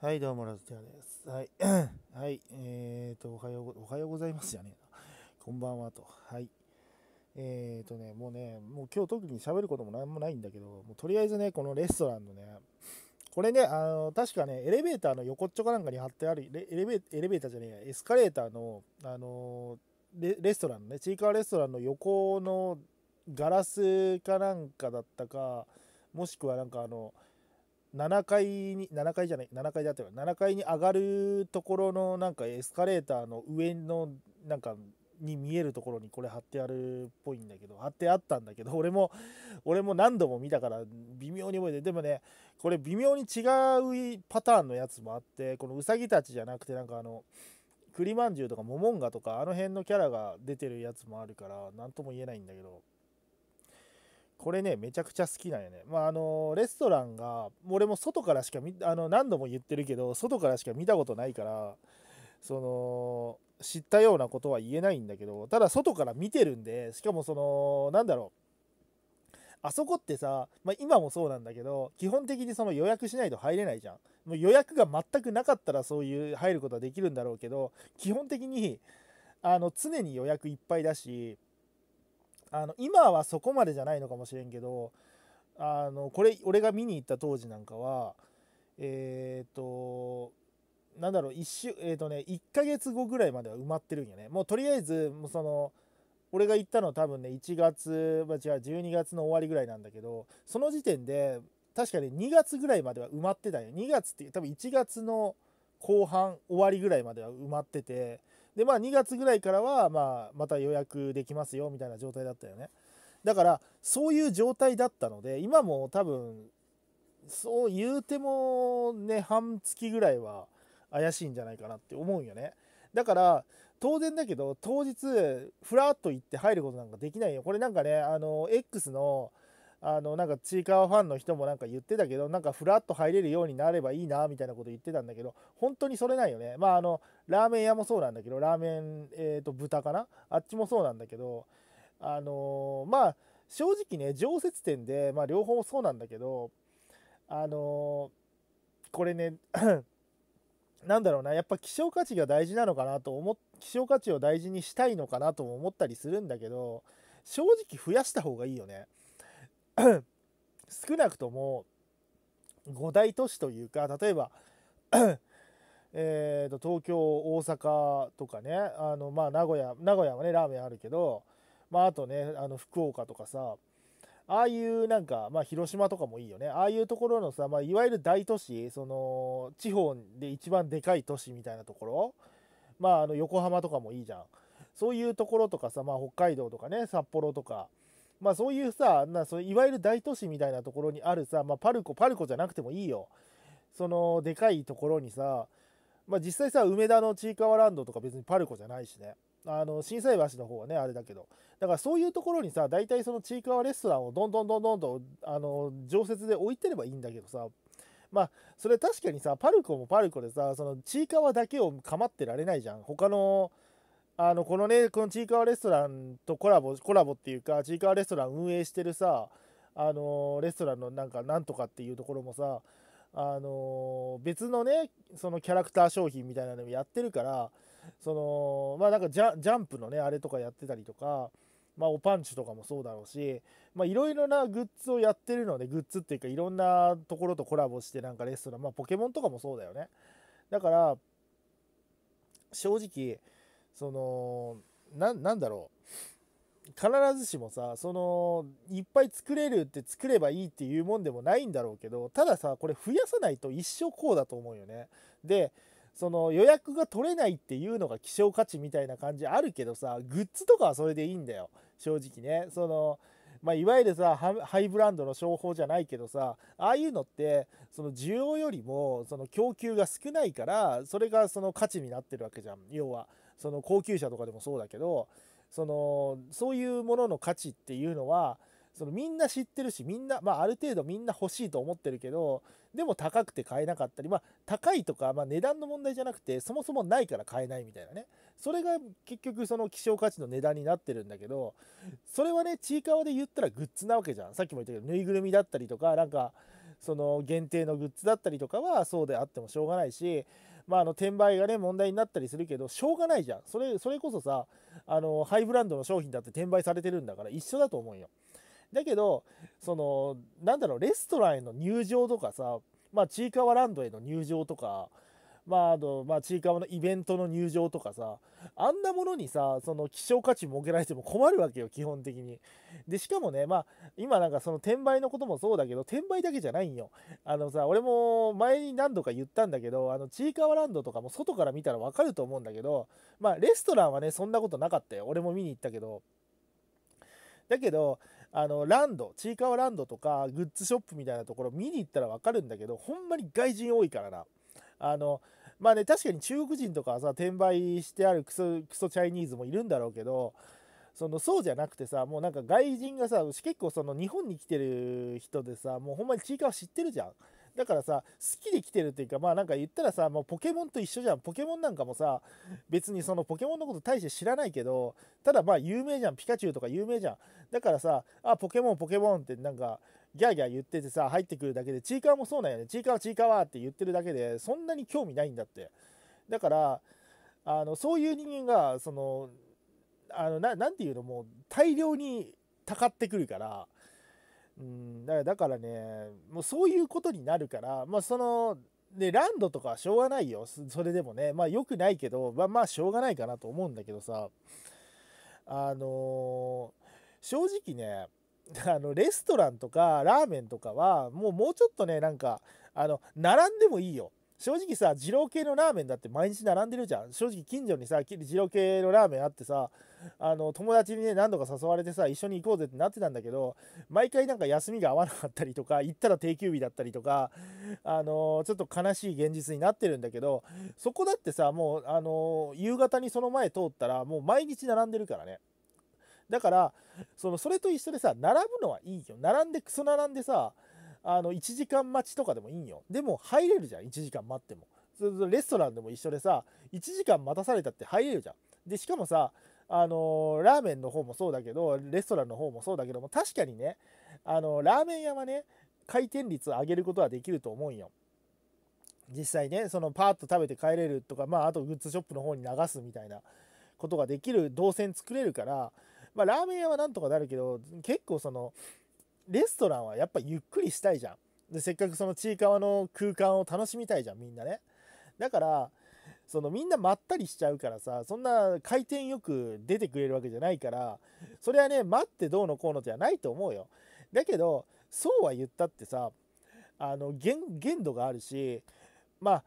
はい、どうも、ラズテアです。はい。はい、えっ、ー、と、おはよう、おはようございますじゃねえな。こんばんはと。はい。えっ、ー、とね、もうね、もう今日特に喋ることもなんもないんだけど、もうとりあえずね、このレストランのね、これね、あの、確かね、エレベーターの横っちょかなんかに貼ってある、エレベエレベーターじゃねえや、エスカレーターの、あのレ、レストランのね、チーカーレストランの横のガラスかなんかだったか、もしくはなんかあの、7階に7階じゃない7階だったよ7階に上がるところのなんかエスカレーターの上のなんかに見えるところにこれ貼ってあるっぽいんだけど貼ってあったんだけど俺も俺も何度も見たから微妙に覚えてでもねこれ微妙に違うパターンのやつもあってこのうさぎたちじゃなくてなんかあの栗まんじゅうとかモモンガとかあの辺のキャラが出てるやつもあるから何とも言えないんだけどこれねめちゃくちゃ好きなんやねまああのレストランが俺も外からしか見あの何度も言ってるけど外からしか見たことないからその知ったようなことは言えないんだけどただ外から見てるんでしかもそのなんだろうあそこってさ、まあ、今もそうなんだけど基本的にその予約しないと入れないじゃんもう予約が全くなかったらそういう入ることはできるんだろうけど基本的にあの常に予約いっぱいだしあの今はそこまでじゃないのかもしれんけどあのこれ俺が見に行った当時なんかはえっ、ー、となんだろう1週えっ、ー、とね1ヶ月後ぐらいまでは埋まってるんよねもうとりあえずもうその俺が行ったの多分ね1月、ま違う12月の終わりぐらいなんだけどその時点で確かに2月ぐらいまでは埋まってたよ2月って多分1月の後半終わりぐらいまでは埋まっててでまあ2月ぐらいからは、まあ、また予約できますよみたいな状態だったよねだからそういう状態だったので今も多分そう言うてもね半月ぐらいは怪しいんじゃないかなって思うよねだから当然だけど当日ふらっと行って入ることなんかできないよこれなんかねあの X のあのなんかちいかわファンの人もなんか言ってたけどなんかふらっと入れるようになればいいなみたいなこと言ってたんだけど本当にそれないよねまああのラーメン屋もそうなんだけどラーメン、えー、と豚かなあっちもそうなんだけどあのー、まあ正直ね常設店で、まあ、両方そうなんだけどあのー、これね なんだろうなやっぱ希少価値が大事なのかなと思希少価値を大事にしたいのかなとも思ったりするんだけど正直増やした方がいいよね。少なくとも5大都市というか例えば えと東京大阪とかねあの、まあ、名古屋名古屋はねラーメンあるけど、まあ、あとねあの福岡とかさああいうなんか、まあ、広島とかもいいよねああいうところのさ、まあ、いわゆる大都市その地方で一番でかい都市みたいなところ、まあ、あの横浜とかもいいじゃんそういうところとかさ、まあ、北海道とかね札幌とかまあそういうさ、なそういわゆる大都市みたいなところにあるさ、まあ、パルコ、パルコじゃなくてもいいよ。そのでかいところにさ、まあ実際さ、梅田のちいかわランドとか別にパルコじゃないしね。あの、震災橋の方はね、あれだけど。だからそういうところにさ、大体そのちいかわレストランをどんどんどんどんと、あの、常設で置いてればいいんだけどさ、まあ、それ確かにさ、パルコもパルコでさ、そのちいかわだけを構ってられないじゃん。他の、あのこのねこのちいかわレストランとコラボコラボっていうかちいかわレストラン運営してるさあのレストランのなんかなんとかっていうところもさあの別のねそのキャラクター商品みたいなのもやってるからそのまあなんかジャジャンプのねあれとかやってたりとか。まあ、おパンチとかもそうだろうし、まあ、いろいろなグッズをやってるので、グッズっていうか、いろんなところとコラボして、なんかレストラン、まあ、ポケモンとかもそうだよね。だから、正直、そのななんだろう必ずしもさそのいっぱい作れるって作ればいいっていうもんでもないんだろうけどたださこれ増やさないと一生こうだと思うよね。でその予約が取れないっていうのが希少価値みたいな感じあるけどさグッズとかはそれでいいんだよ正直ね。そのまあ、いわゆるさハイブランドの商法じゃないけどさああいうのってその需要よりもその供給が少ないからそれがその価値になってるわけじゃん要はその高級車とかでもそうだけどそのそういうものの価値っていうのはそのみんな知ってるしみんな、まあ、ある程度みんな欲しいと思ってるけどでも高くて買えなかったり、まあ、高いとか、まあ、値段の問題じゃなくてそもそもないから買えないみたいなねそれが結局その希少価値の値段になってるんだけどそれはねちいかわで言ったらグッズなわけじゃんさっきも言ったけどぬいぐるみだったりとかなんかその限定のグッズだったりとかはそうであってもしょうがないしまあ、あの転売がね問題になったりするけどしょうがないじゃんそれそれこそさあのハイブランドの商品だって転売されてるんだから一緒だと思うよだけどそのなんだろうレストランへの入場とかさまあちいかわランドへの入場とかまあ、あの、まあ、ちいかわのイベントの入場とかさ、あんなものにさ、その希少価値設けられても困るわけよ、基本的に。で、しかもね、まあ、今なんかその転売のこともそうだけど、転売だけじゃないんよ。あのさ、俺も前に何度か言ったんだけど、あの、ちいかわランドとかも外から見たらわかると思うんだけど、まあ、レストランはね、そんなことなかったよ。俺も見に行ったけど。だけど、あのランドちいかわランドとかグッズショップみたいなところ見に行ったら分かるんだけどほんまに外人多いからなあの、まあね、確かに中国人とかさ、転売してあるクソ、クソチャイニーズもいるんだろうけど、そのそうじゃなくてさ、もうなんか外人がさ、結構その日本に来てる人でさ、もうほんまにちいかわ知ってるじゃん。だからさ、好きで来てるっていうか、まあなんか言ったらさ、もうポケモンと一緒じゃん。ポケモンなんかもさ、別にそのポケモンのこと大して知らないけど、ただまあ有名じゃん。ピカチュウとか有名じゃん。だからさ、あ、ポケモン、ポケモンってなんか、ギャーギャー言っててさ入ってくるだけでチーカーもそうなんよねチーカーチーカーって言ってるだけでそんなに興味ないんだってだからあのそういう人間がそのあのて言うのもう大量にたかってくるからうんだからねもうそういうことになるからまあそのね、ランドとかはしょうがないよそれでもねまあ良くないけどまあまあしょうがないかなと思うんだけどさあのー、正直ね あのレストランとかラーメンとかはもうもうちょっとねなんかあの並んでもいいよ正直さ二郎系のラーメンだって毎日並んでるじゃん正直近所にさ二郎系のラーメンあってさあの友達にね何度か誘われてさ一緒に行こうぜってなってたんだけど毎回なんか休みが合わなかったりとか行ったら定休日だったりとかあのちょっと悲しい現実になってるんだけどそこだってさもうあの夕方にその前通ったらもう毎日並んでるからねだから、その、それと一緒でさ、並ぶのはいいよ。並んで、クソ並んでさ、あの、1時間待ちとかでもいいよ。でも、入れるじゃん、1時間待っても。レストランでも一緒でさ、1時間待たされたって入れるじゃん。で、しかもさ、あのー、ラーメンの方もそうだけど、レストランの方もそうだけども、確かにね、あのー、ラーメン屋はね、回転率を上げることはできると思うんよ。実際ね、そのパーッと食べて帰れるとか、まあ、あとグッズショップの方に流すみたいなことができる動線作れるから、まあ、ラーメン屋はなんとかなるけど、結構その、レストランはやっぱゆっくりしたいじゃん。で、せっかくそのちいかわの空間を楽しみたいじゃん、みんなね。だから、そのみんなまったりしちゃうからさ、そんな回転よく出てくれるわけじゃないから、それはね、待ってどうのこうのじゃないと思うよ。だけど、そうは言ったってさ、あの、限度があるし、まあ、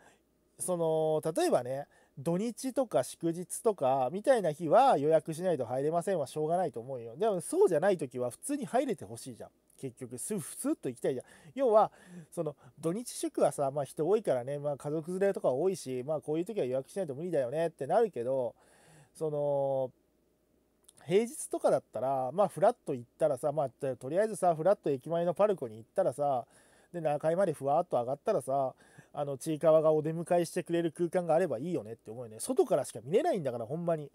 その、例えばね、土日とか祝日とかみたいな日は予約しないと入れませんはしょうがないと思うよ。でもそうじゃない時は普通に入れてほしいじゃん。結局すふ普通と行きたいじゃん要はその土日祝はさまあ人多いからね、まあ、家族連れとか多いしまあこういう時は予約しないと無理だよねってなるけどその平日とかだったらまあフラッと行ったらさまあとりあえずさフラッと駅前のパルコに行ったらさで中居までふわっと上がったらさあのちいかわがお出迎えしてくれる空間があればいいよねって思うよね外からしか見れないんだからほんまに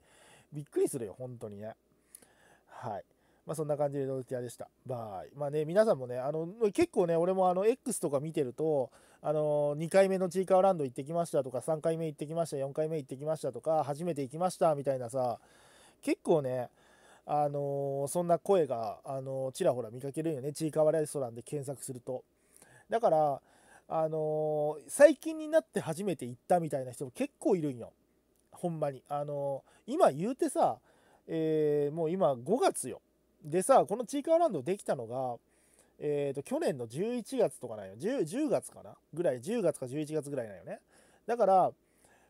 びっくりするよ本当にねはいまあそんな感じでドルティアでした。バイ。まあね、皆さんもね、あの、結構ね、俺もあの、X とか見てると、あの、2回目のちいかわランド行ってきましたとか、3回目行ってきました、4回目行ってきましたとか、初めて行きましたみたいなさ、結構ね、あのそんな声が、あのちらほら見かけるよね、ちいかわレストランで検索すると。だから、あのー、最近になって初めて行ったみたいな人も結構いるんよ。ほんまに。あのー、今言うてさ、えー、もう今5月よ。でさ、このチーカーランドできたのが、えーと、去年の11月とかなんよ 10, 10月かなぐらい10月か11月ぐらいなんよねだから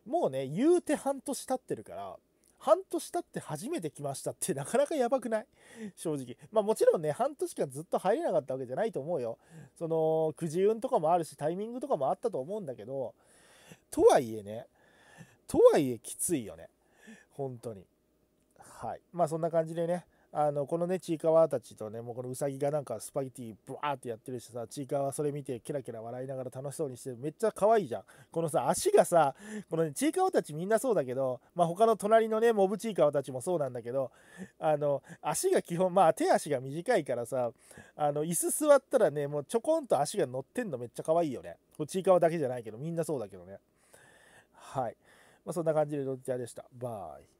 もうね言うて半年経ってるから半年経って初めて来ましたってなかなかやばくない 正直。まあもちろんね、半年間ずっと入れなかったわけじゃないと思うよ。その、くじ運とかもあるし、タイミングとかもあったと思うんだけど、とはいえね、とはいえきついよね。本当に。はい。まあそんな感じでね、あのこのねちいかわたちとねもうこのうさぎがなんかスパゲティブワーってやってるしさちいかわそれ見てケラケラ笑いながら楽しそうにしてめっちゃ可愛いじゃんこのさ足がさこのねちいかわたちみんなそうだけどまあ他の隣のねモブちいかわたちもそうなんだけどあの足が基本まあ手足が短いからさあの椅子座ったらねもうちょこんと足が乗ってんのめっちゃ可愛いよねちいかわだけじゃないけどみんなそうだけどねはいまあそんな感じでロッジャーでしたバイ